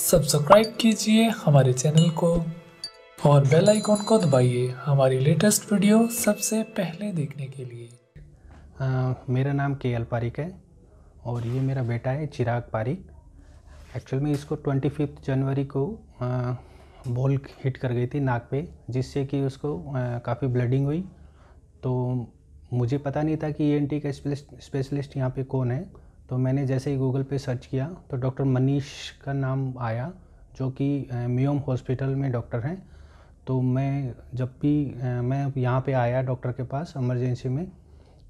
subscribe कीजिए हमारे channel को और बेल आइकॉन को दबाइए हमारी लेटेस्ट वीडियो सबसे पहले देखने के लिए आ, मेरा नाम के एल पारिक है और ये मेरा बेटा है चिराग पारिक एक्चुअल में इसको ट्वेंटी फिफ्थ जनवरी को आ, बॉल हिट कर गई थी नाक पे जिससे कि उसको काफ़ी ब्लडिंग हुई तो मुझे पता नहीं था कि ई एन टी का स्पेशलिस्ट यहाँ पे कौन है तो मैंने जैसे ही गूगल पे सर्च किया तो डॉक्टर मनीष का नाम आया जो कि म्योम हॉस्पिटल में डॉक्टर हैं तो मैं जब भी मैं यहाँ पे आया डॉक्टर के पास इमरजेंसी में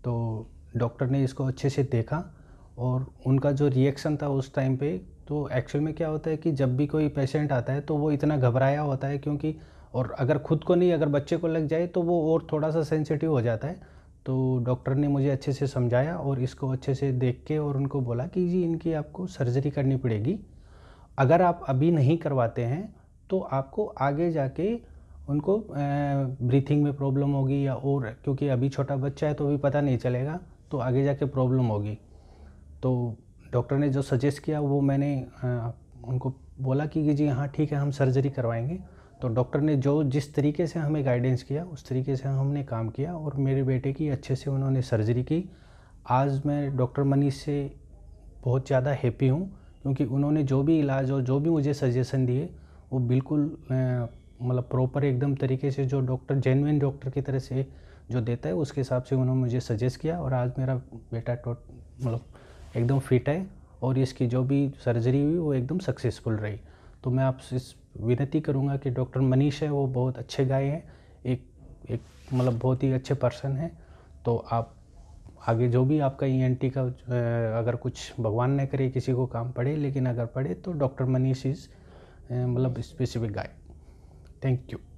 तो डॉक्टर ने इसको अच्छे से देखा और उनका जो रिएक्शन था उस टाइम पे तो एक्चुअल में क्या होता है कि जब भी कोई पेशेंट आता है तो वो इतना घबराया होता है क्योंकि और अगर खुद को नहीं अगर बच्चे को लग जाए तो वो और थोड़ा सा सेंसिटिव हो जाता है तो डॉक्टर ने मुझे अच्छे से समझाया और इसको अच्छे से देख के और उनको बोला कि जी इनकी आपको सर्जरी करनी पड़ेगी अगर आप अभी नहीं करवाते हैं तो आपको आगे जाके उनको ब्रीथिंग में प्रॉब्लम होगी या और क्योंकि अभी छोटा बच्चा है तो अभी पता नहीं चलेगा तो आगे जाके प्रॉब्लम होगी तो डॉक्टर ने जो सजेस्ट किया वो मैंने आ, उनको बोला कि जी हाँ ठीक है हम सर्जरी करवाएंगे तो डॉक्टर ने जो जिस तरीके से हमें गाइडेंस किया उस तरीके से हमने काम किया और मेरे बेटे की अच्छे से उन्होंने सर्जरी की आज मैं डॉक्टर मनीष से बहुत ज़्यादा हैप्पी हूँ क्योंकि उन्होंने जो भी इलाज और जो भी मुझे सजेशन दिए वो बिल्कुल मतलब प्रॉपर एकदम तरीके से जो डॉक्टर जेनविन डॉक्टर की तरह से जो देता है उसके हिसाब से उन्होंने मुझे सजेस्ट किया और आज मेरा बेटा टोट मतलब एकदम फिट है और इसकी जो भी सर्जरी हुई वो एकदम सक्सेसफुल रही तो मैं आपसे विनती करूँगा कि डॉक्टर मनीष है वो बहुत अच्छे गाय हैं एक एक मतलब बहुत ही अच्छे पर्सन हैं तो आप आगे जो भी आपका ई e का अगर कुछ भगवान ने करे किसी को काम पड़े लेकिन अगर पड़े तो डॉक्टर मनीष इज़ मतलब स्पेसिफिक गाय थैंक यू